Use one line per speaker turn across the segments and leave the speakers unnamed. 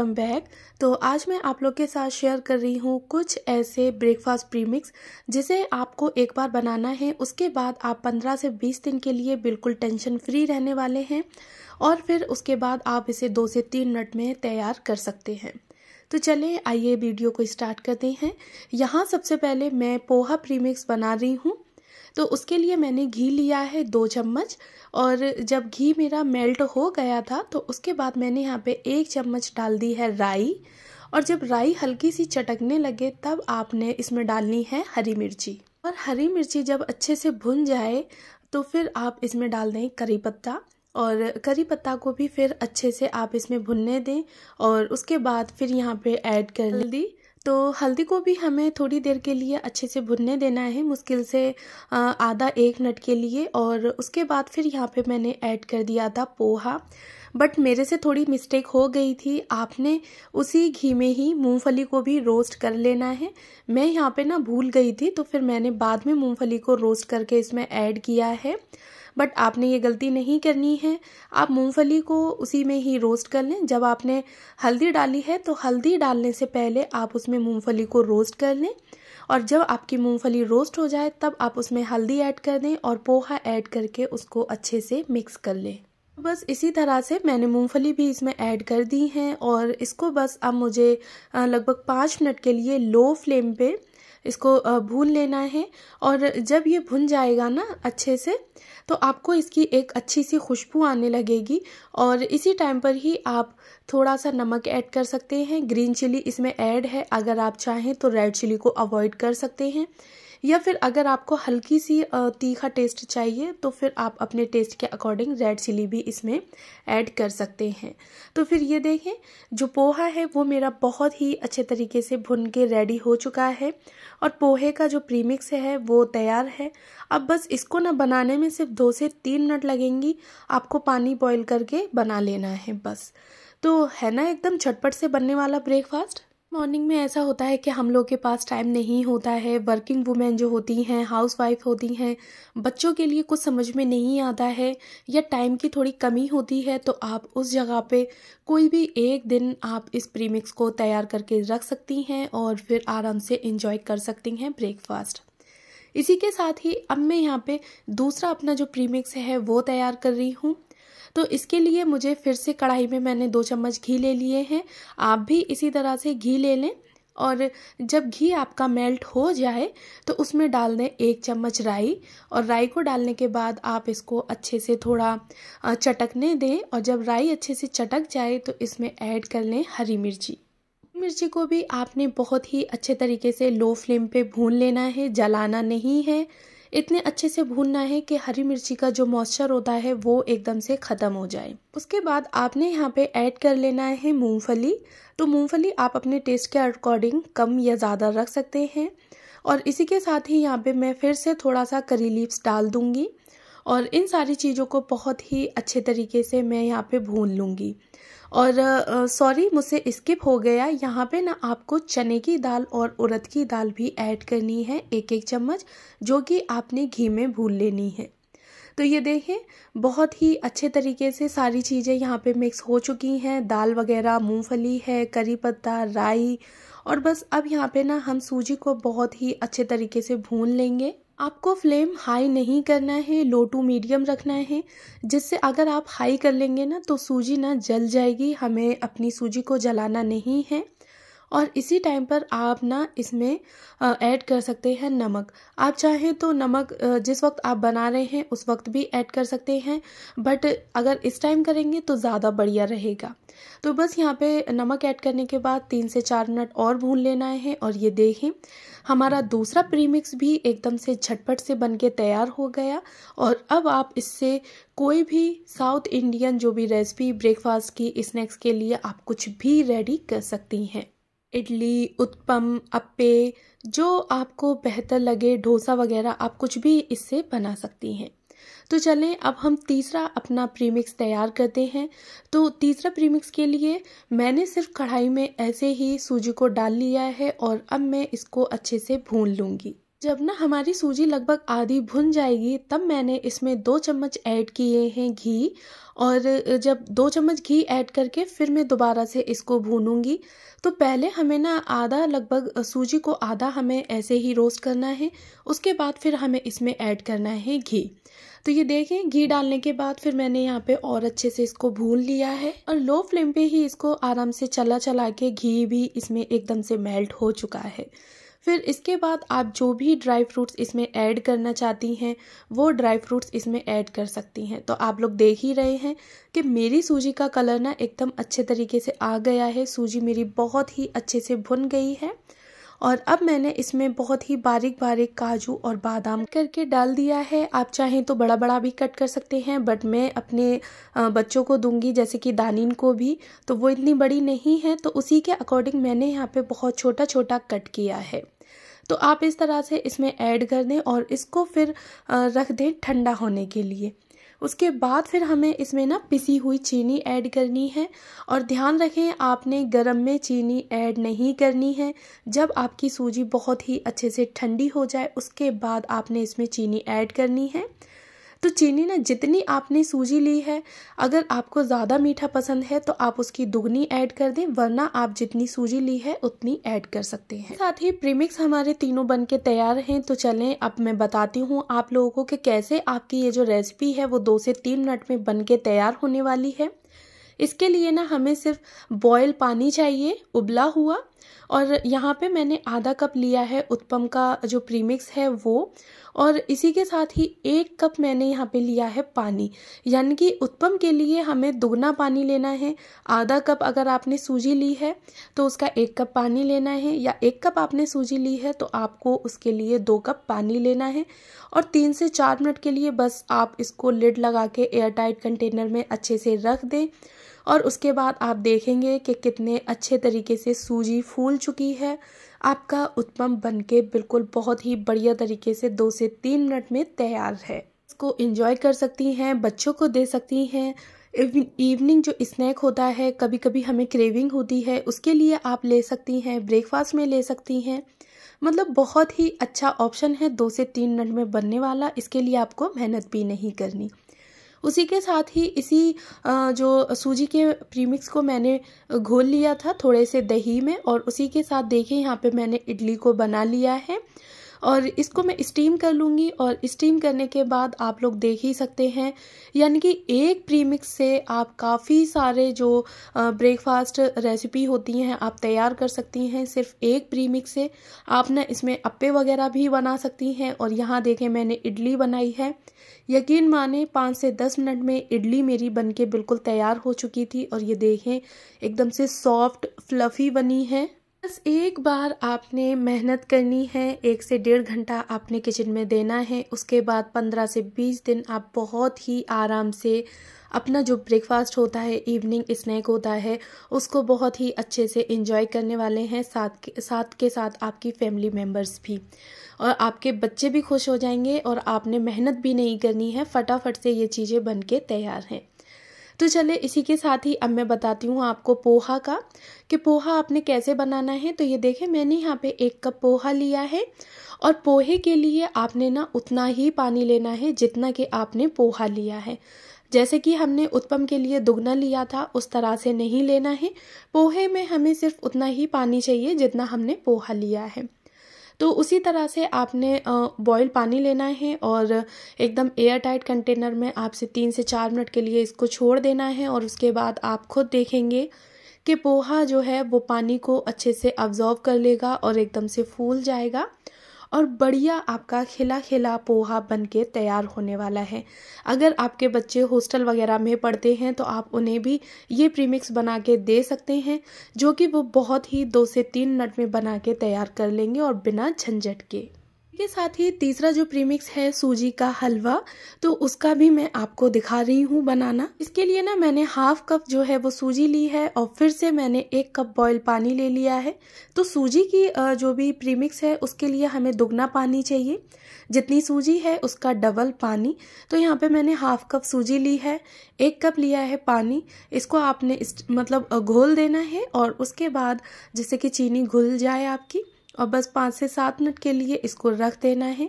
welcome back तो आज मैं आप लोग के साथ शेयर कर रही हूँ कुछ ऐसे ब्रेकफास्ट प्रीमिक्स जिसे आपको एक बार बनाना है उसके बाद आप 15 से 20 दिन के लिए बिल्कुल टेंशन फ्री रहने वाले हैं और फिर उसके बाद आप इसे दो से तीन मिनट में तैयार कर सकते हैं तो चलें आइए वीडियो को स्टार्ट करते हैं यहाँ सबसे पहले मैं पोहा प्रीमिक्स बना रही हूँ तो उसके लिए मैंने घी लिया है दो चम्मच और जब घी मेरा मेल्ट हो गया था तो उसके बाद मैंने यहाँ पे एक चम्मच डाल दी है राई और जब राई हल्की सी चटकने लगे तब आपने इसमें डालनी है हरी मिर्ची और हरी मिर्ची जब अच्छे से भुन जाए तो फिर आप इसमें डाल दें करी पत्ता और करी पत्ता को भी फिर अच्छे से आप इसमें भुनने दें और उसके बाद फिर यहाँ पे ऐड कर दी तो हल्दी को भी हमें थोड़ी देर के लिए अच्छे से भुनने देना है मुश्किल से आधा एक मिनट के लिए और उसके बाद फिर यहाँ पे मैंने ऐड कर दिया था पोहा बट मेरे से थोड़ी मिस्टेक हो गई थी आपने उसी घी में ही मूंगफली को भी रोस्ट कर लेना है मैं यहाँ पे ना भूल गई थी तो फिर मैंने बाद में मूंगफली को रोस्ट करके इसमें ऐड किया है बट आपने ये गलती नहीं करनी है आप मूंगफली को उसी में ही रोस्ट कर लें जब आपने हल्दी डाली है तो हल्दी डालने से पहले आप उसमें मूंगफली को रोस्ट कर लें और जब आपकी मूंगफली रोस्ट हो जाए तब आप उसमें हल्दी ऐड कर दें और पोहा ऐड करके उसको अच्छे से मिक्स कर लें बस इसी तरह से मैंने मूंगफली भी इसमें ऐड कर दी है और इसको बस अब मुझे लगभग पाँच मिनट के लिए लो फ्लेम पे इसको भून लेना है और जब ये भुन जाएगा ना अच्छे से तो आपको इसकी एक अच्छी सी खुशबू आने लगेगी और इसी टाइम पर ही आप थोड़ा सा नमक ऐड कर सकते हैं ग्रीन चिली इसमें ऐड है अगर आप चाहें तो रेड चिली को अवॉइड कर सकते हैं या फिर अगर आपको हल्की सी तीखा टेस्ट चाहिए तो फिर आप अपने टेस्ट के अकॉर्डिंग रेड चिली भी इसमें ऐड कर सकते हैं तो फिर ये देखें जो पोहा है वो मेरा बहुत ही अच्छे तरीके से भुन के रेडी हो चुका है और पोहे का जो प्रीमिक्स है वो तैयार है अब बस इसको ना बनाने में सिर्फ दो से तीन मिनट लगेंगी आपको पानी बॉयल करके बना लेना है बस तो है ना एकदम झटपट से बनने वाला ब्रेकफास्ट मॉर्निंग में ऐसा होता है कि हम लोग के पास टाइम नहीं होता है वर्किंग वुमेन जो होती हैं हाउस वाइफ होती हैं बच्चों के लिए कुछ समझ में नहीं आता है या टाइम की थोड़ी कमी होती है तो आप उस जगह पे कोई भी एक दिन आप इस प्रीमिक्स को तैयार करके रख सकती हैं और फिर आराम से इंजॉय कर सकती हैं ब्रेकफास्ट इसी के साथ ही अब मैं यहाँ पे दूसरा अपना जो प्रीमिक्स है वो तैयार कर रही हूँ तो इसके लिए मुझे फिर से कढ़ाई में मैंने दो चम्मच घी ले लिए हैं आप भी इसी तरह से घी ले लें और जब घी आपका मेल्ट हो जाए तो उसमें डाल दें एक चम्मच राई और राई को डालने के बाद आप इसको अच्छे से थोड़ा चटकने दें और जब राई अच्छे से चटक जाए तो इसमें ऐड कर लें हरी मिर्ची मिर्ची को भी आपने बहुत ही अच्छे तरीके से लो फ्लेम पे भून लेना है जलाना नहीं है इतने अच्छे से भूनना है कि हरी मिर्ची का जो मॉइस्चर होता है वो एकदम से ख़त्म हो जाए उसके बाद आपने यहाँ पे ऐड कर लेना है मूंगफली तो मूंगफली आप अपने टेस्ट के अकॉर्डिंग कम या ज़्यादा रख सकते हैं और इसी के साथ ही यहाँ पे मैं फिर से थोड़ा सा करी लीव्स डाल दूँगी और इन सारी चीज़ों को बहुत ही अच्छे तरीके से मैं यहाँ पर भून लूँगी और सॉरी मुझसे स्किप हो गया यहाँ पे ना आपको चने की दाल और उड़द की दाल भी ऐड करनी है एक एक चम्मच जो कि आपने घी में भून लेनी है तो ये देखें बहुत ही अच्छे तरीके से सारी चीज़ें यहाँ पे मिक्स हो चुकी हैं दाल वगैरह मूंगफली है करी पत्ता राई और बस अब यहाँ पे ना हम सूजी को बहुत ही अच्छे तरीके से भून लेंगे आपको फ्लेम हाई नहीं करना है लो टू मीडियम रखना है जिससे अगर आप हाई कर लेंगे ना तो सूजी ना जल जाएगी हमें अपनी सूजी को जलाना नहीं है और इसी टाइम पर आप ना इसमें ऐड कर सकते हैं नमक आप चाहें तो नमक जिस वक्त आप बना रहे हैं उस वक्त भी ऐड कर सकते हैं बट अगर इस टाइम करेंगे तो ज़्यादा बढ़िया रहेगा तो बस यहाँ पे नमक ऐड करने के बाद तीन से चार मिनट और भून लेना है और ये देखें हमारा दूसरा प्रीमिक्स भी एकदम से झटपट से बन के तैयार हो गया और अब आप इससे कोई भी साउथ इंडियन जो भी रेसिपी ब्रेकफास्ट की स्नैक्स के लिए आप कुछ भी रेडी कर सकती हैं इडली उत्पम अप्पे जो आपको बेहतर लगे डोसा वगैरह आप कुछ भी इससे बना सकती हैं तो चलें अब हम तीसरा अपना प्रीमिक्स तैयार करते हैं तो तीसरा प्रीमिक्स के लिए मैंने सिर्फ कढ़ाई में ऐसे ही सूजी को डाल लिया है और अब मैं इसको अच्छे से भून लूँगी जब ना हमारी सूजी लगभग आधी भुन जाएगी तब मैंने इसमें दो चम्मच ऐड किए हैं घी और जब दो चम्मच घी ऐड करके फिर मैं दोबारा से इसको भूनूंगी तो पहले हमें ना आधा लगभग सूजी को आधा हमें ऐसे ही रोस्ट करना है उसके बाद फिर हमें इसमें ऐड करना है घी तो ये देखें घी डालने के बाद फिर मैंने यहाँ पे और अच्छे से इसको भून लिया है और लो फ्लेम पे ही इसको आराम से चला चला के घी भी इसमें एकदम से मेल्ट हो चुका है फिर इसके बाद आप जो भी ड्राई फ्रूट्स इसमें ऐड करना चाहती हैं वो ड्राई फ्रूट्स इसमें ऐड कर सकती हैं तो आप लोग देख ही रहे हैं कि मेरी सूजी का कलर ना एकदम अच्छे तरीके से आ गया है सूजी मेरी बहुत ही अच्छे से भुन गई है और अब मैंने इसमें बहुत ही बारीक बारीक काजू और बादाम करके डाल दिया है आप चाहें तो बड़ा बड़ा भी कट कर सकते हैं बट मैं अपने बच्चों को दूंगी जैसे कि दानिन को भी तो वो इतनी बड़ी नहीं है तो उसी के अकॉर्डिंग मैंने यहाँ पर बहुत छोटा छोटा कट किया है तो आप इस तरह से इसमें ऐड कर दें और इसको फिर रख दें ठंडा होने के लिए उसके बाद फिर हमें इसमें ना पिसी हुई चीनी ऐड करनी है और ध्यान रखें आपने गरम में चीनी ऐड नहीं करनी है जब आपकी सूजी बहुत ही अच्छे से ठंडी हो जाए उसके बाद आपने इसमें चीनी ऐड करनी है तो चीनी ना जितनी आपने सूजी ली है अगर आपको ज़्यादा मीठा पसंद है तो आप उसकी दुगनी ऐड कर दें वरना आप जितनी सूजी ली है उतनी ऐड कर सकते हैं साथ ही प्रीमिक्स हमारे तीनों बन के तैयार हैं तो चलें अब मैं बताती हूँ आप लोगों को कि कैसे आपकी ये जो रेसिपी है वो दो से तीन मिनट में बन के तैयार होने वाली है इसके लिए ना हमें सिर्फ बॉयल पानी चाहिए उबला हुआ और यहाँ पे मैंने आधा कप लिया है उत्पम का जो प्रीमिक्स है वो और इसी के साथ ही एक कप मैंने यहाँ पे लिया है पानी यानी कि उत्पम के लिए हमें दोगुना पानी लेना है आधा कप अगर आपने सूजी ली है तो उसका एक कप पानी लेना है या एक कप आपने सूजी ली है तो आपको उसके लिए दो कप पानी लेना है और तीन से चार मिनट के लिए बस आप इसको लिड लगा के एयरटाइट कंटेनर में अच्छे से रख दें और उसके बाद आप देखेंगे कि कितने अच्छे तरीके से सूजी फूल चुकी है आपका उत्पम बनके बिल्कुल बहुत ही बढ़िया तरीके से दो से तीन मिनट में तैयार है इसको इंजॉय कर सकती हैं बच्चों को दे सकती हैं इवनिंग जो स्नैक होता है कभी कभी हमें क्रेविंग होती है उसके लिए आप ले सकती हैं ब्रेकफास्ट में ले सकती हैं मतलब बहुत ही अच्छा ऑप्शन है दो से तीन मिनट में बनने वाला इसके लिए आपको मेहनत भी नहीं करनी उसी के साथ ही इसी जो सूजी के प्रीमिक्स को मैंने घोल लिया था थोड़े से दही में और उसी के साथ देखिए यहाँ पे मैंने इडली को बना लिया है और इसको मैं स्टीम कर लूँगी और स्टीम करने के बाद आप लोग देख ही सकते हैं यानी कि एक प्रीमिक्स से आप काफ़ी सारे जो ब्रेकफास्ट रेसिपी होती हैं आप तैयार कर सकती हैं सिर्फ एक प्रीमिक्स से आप ना इसमें अप्पे वगैरह भी बना सकती हैं और यहाँ देखें मैंने इडली बनाई है यकीन माने पाँच से दस मिनट में इडली मेरी बनके बिल्कुल तैयार हो चुकी थी और ये देखें एकदम से सॉफ्ट फ्लफ़ी बनी है बस एक बार आपने मेहनत करनी है एक से डेढ़ घंटा आपने किचन में देना है उसके बाद पंद्रह से बीस दिन आप बहुत ही आराम से अपना जो ब्रेकफास्ट होता है इवनिंग स्नैक होता है उसको बहुत ही अच्छे से इंजॉय करने वाले हैं साथ के साथ के साथ आपकी फैमिली मेम्बर्स भी और आपके बच्चे भी खुश हो जाएंगे और आपने मेहनत भी नहीं करनी है फटाफट से ये चीज़ें बन के तैयार हैं तो चले इसी के साथ ही अब मैं बताती हूँ आपको पोहा का कि पोहा आपने कैसे बनाना है तो ये देखें मैंने यहाँ पे एक कप पोहा लिया है और पोहे के लिए आपने ना उतना ही पानी लेना है जितना कि आपने पोहा लिया है जैसे कि हमने उत्पम के लिए दुगना लिया था उस तरह से नहीं लेना है पोहे में हमें सिर्फ उतना ही पानी चाहिए जितना हमने पोहा लिया है तो उसी तरह से आपने बॉयल पानी लेना है और एकदम एयर टाइट कंटेनर में आपसे तीन से चार मिनट के लिए इसको छोड़ देना है और उसके बाद आप खुद देखेंगे कि पोहा जो है वो पानी को अच्छे से अब्जॉर्व कर लेगा और एकदम से फूल जाएगा और बढ़िया आपका खिला खिला पोहा बन के तैयार होने वाला है अगर आपके बच्चे हॉस्टल वगैरह में पढ़ते हैं तो आप उन्हें भी ये प्रीमिक्स बना के दे सकते हैं जो कि वो बहुत ही दो से तीन मिनट में बना के तैयार कर लेंगे और बिना झंझट के के साथ ही तीसरा जो प्रीमिक्स है सूजी का हलवा तो उसका भी मैं आपको दिखा रही हूँ बनाना इसके लिए ना मैंने हाफ कप जो है वो सूजी ली है और फिर से मैंने एक कप बॉयल पानी ले लिया है तो सूजी की जो भी प्रीमिक्स है उसके लिए हमें दुगना पानी चाहिए जितनी सूजी है उसका डबल पानी तो यहाँ पे मैंने हाफ कप सूजी ली है एक कप लिया है पानी इसको आपने इस, मतलब घोल देना है और उसके बाद जैसे कि चीनी घुल जाए आपकी और बस पाँच से सात मिनट के लिए इसको रख देना है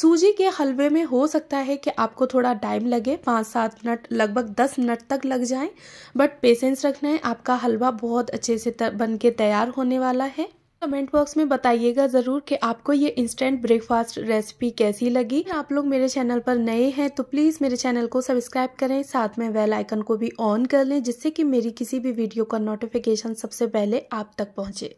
सूजी के हलवे में हो सकता है कि आपको थोड़ा टाइम लगे पाँच सात मिनट लगभग दस मिनट तक लग जाए बट पेशेंस रखना है आपका हलवा बहुत अच्छे से बन के तैयार होने वाला है कमेंट बॉक्स में बताइएगा ज़रूर कि आपको ये इंस्टेंट ब्रेकफास्ट रेसिपी कैसी लगी आप लोग मेरे चैनल पर नए हैं तो प्लीज़ मेरे चैनल को सब्सक्राइब करें साथ में वेल आइकन को भी ऑन कर लें जिससे कि मेरी किसी भी वीडियो का नोटिफिकेशन सबसे पहले आप तक पहुंचे